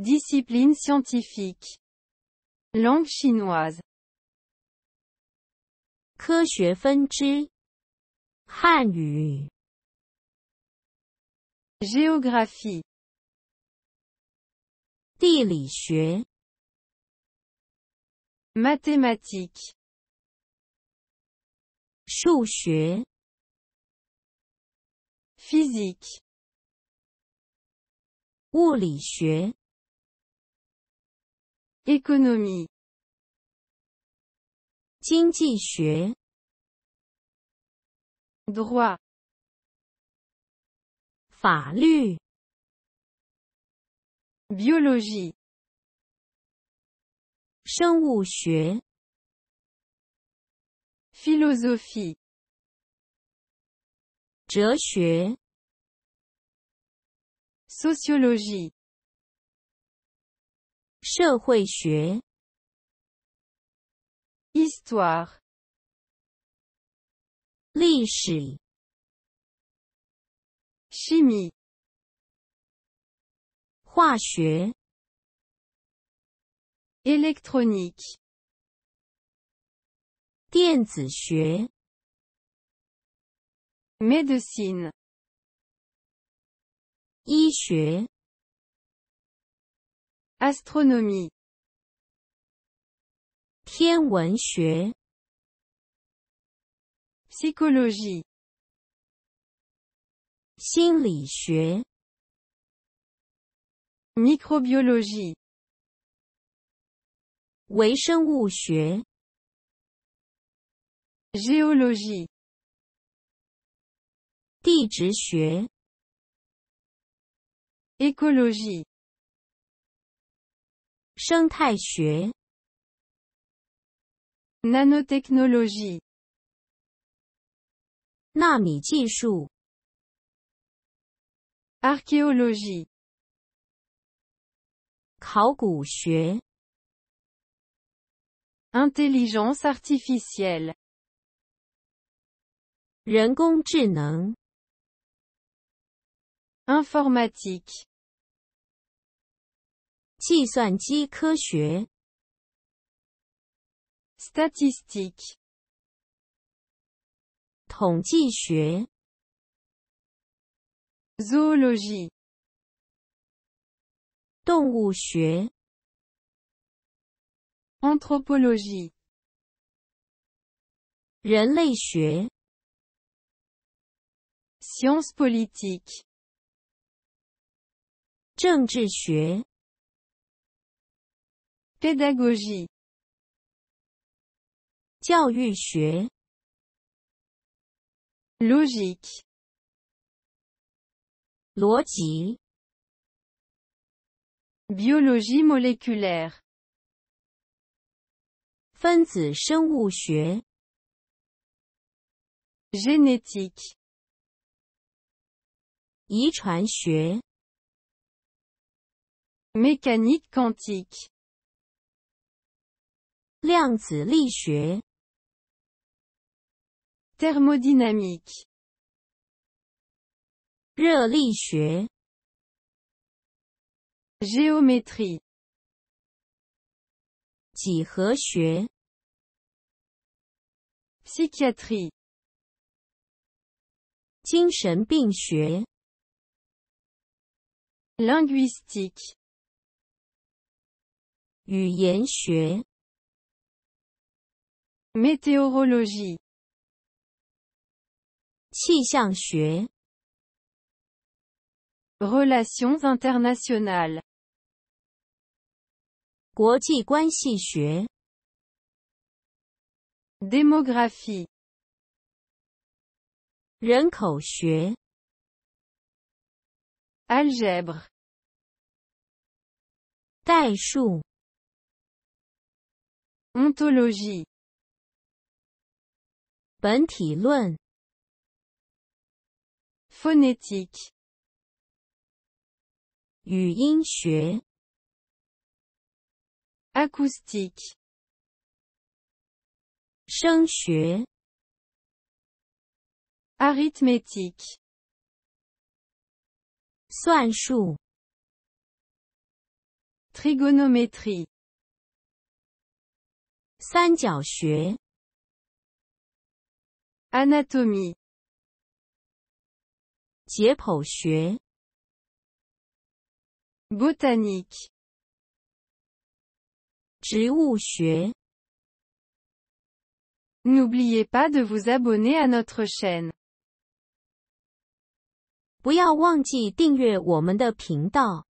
Discipline scientifique. Langue chinoise. Géographie. mathématiques 地理学。Mathématiques. physique. 物理学。Économie. économie, droit, biologie, philosophie, sociologie, 社会学，histoire，历史，chimie，化学，électronique，电子学，médecine，医学。Astronomie. 天文学 Psychologie. 心理学 Microbiologie. 微生物学 Géologie. 地质学 Écologie. 生态学，nanotechnology，纳米技术，archeology，a 考古学，intelligence artificielle，人工智能，informatique。计算机科学，Statistics，统计学，Zoology，动物学，Anthropology，人类学，Science politique，政治学。Pédagogie. 教育学 Logique. 逻辑 Biologie moléculaire. 分子生物学 Génétique. Mécanique quantique. 量子力学、热力学、几何学、精神病学、语言学。Météorologie. Relations internationales. 国际关系学 Démographie. Algèbre. 代数 Ontologie. 本体论 phonétique 语音学 acoustique arithmétique trigonométrie 三角学 Anatomie. 解剖学 Botanique. N'oubliez pas de vous abonner à notre chaîne. 不要忘记订阅我们的频道。